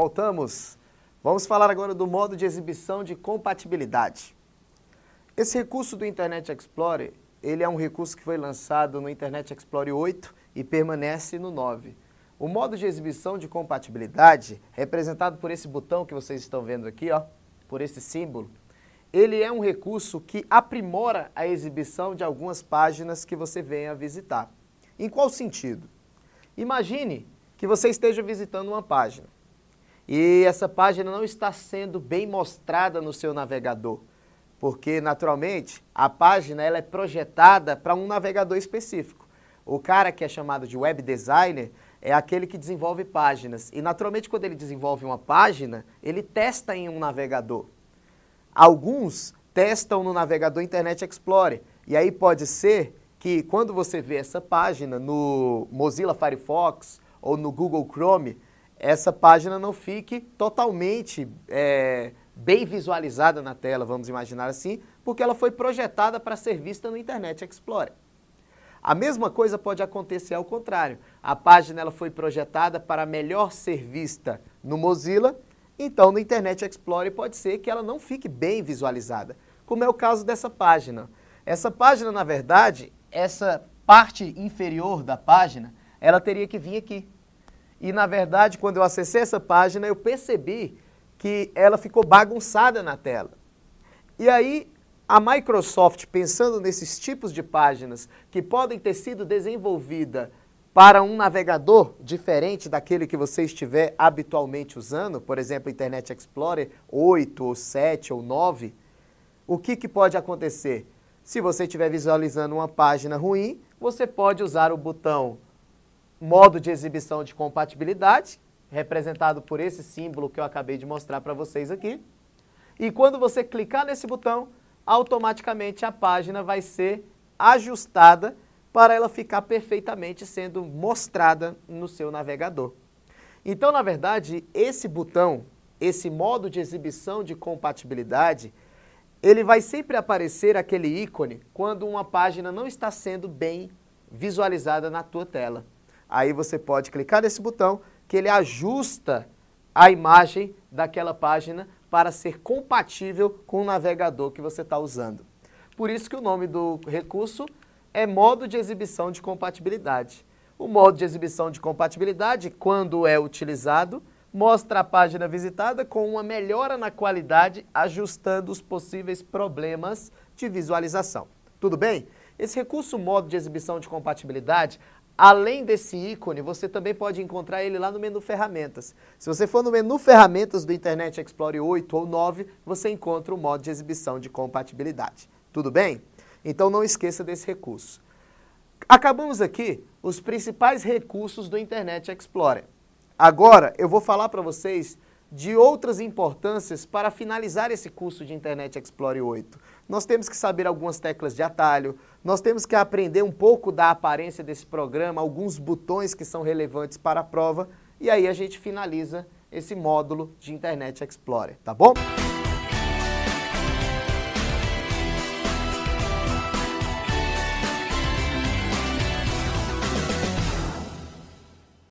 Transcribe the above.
voltamos. Vamos falar agora do modo de exibição de compatibilidade. Esse recurso do Internet Explorer, ele é um recurso que foi lançado no Internet Explorer 8 e permanece no 9. O modo de exibição de compatibilidade, representado por esse botão que vocês estão vendo aqui, ó, por esse símbolo, ele é um recurso que aprimora a exibição de algumas páginas que você venha visitar. Em qual sentido? Imagine que você esteja visitando uma página. E essa página não está sendo bem mostrada no seu navegador, porque naturalmente a página ela é projetada para um navegador específico. O cara que é chamado de web designer é aquele que desenvolve páginas. E naturalmente quando ele desenvolve uma página, ele testa em um navegador. Alguns testam no navegador Internet Explorer. E aí pode ser que quando você vê essa página no Mozilla Firefox ou no Google Chrome, essa página não fique totalmente é, bem visualizada na tela, vamos imaginar assim, porque ela foi projetada para ser vista no Internet Explorer. A mesma coisa pode acontecer ao contrário. A página ela foi projetada para melhor ser vista no Mozilla, então no Internet Explorer pode ser que ela não fique bem visualizada, como é o caso dessa página. Essa página, na verdade, essa parte inferior da página, ela teria que vir aqui, e na verdade, quando eu acessei essa página, eu percebi que ela ficou bagunçada na tela. E aí a Microsoft, pensando nesses tipos de páginas que podem ter sido desenvolvidas para um navegador diferente daquele que você estiver habitualmente usando, por exemplo, Internet Explorer 8 ou 7 ou 9, o que, que pode acontecer? Se você estiver visualizando uma página ruim, você pode usar o botão modo de exibição de compatibilidade, representado por esse símbolo que eu acabei de mostrar para vocês aqui. E quando você clicar nesse botão, automaticamente a página vai ser ajustada para ela ficar perfeitamente sendo mostrada no seu navegador. Então, na verdade, esse botão, esse modo de exibição de compatibilidade, ele vai sempre aparecer aquele ícone quando uma página não está sendo bem visualizada na tua tela. Aí você pode clicar nesse botão que ele ajusta a imagem daquela página para ser compatível com o navegador que você está usando. Por isso que o nome do recurso é modo de exibição de compatibilidade. O modo de exibição de compatibilidade, quando é utilizado, mostra a página visitada com uma melhora na qualidade, ajustando os possíveis problemas de visualização. Tudo bem? Esse recurso modo de exibição de compatibilidade Além desse ícone, você também pode encontrar ele lá no menu Ferramentas. Se você for no menu Ferramentas do Internet Explorer 8 ou 9, você encontra o modo de exibição de compatibilidade. Tudo bem? Então não esqueça desse recurso. Acabamos aqui os principais recursos do Internet Explorer. Agora eu vou falar para vocês de outras importâncias para finalizar esse curso de Internet Explorer 8. Nós temos que saber algumas teclas de atalho, nós temos que aprender um pouco da aparência desse programa, alguns botões que são relevantes para a prova, e aí a gente finaliza esse módulo de Internet Explorer, tá bom?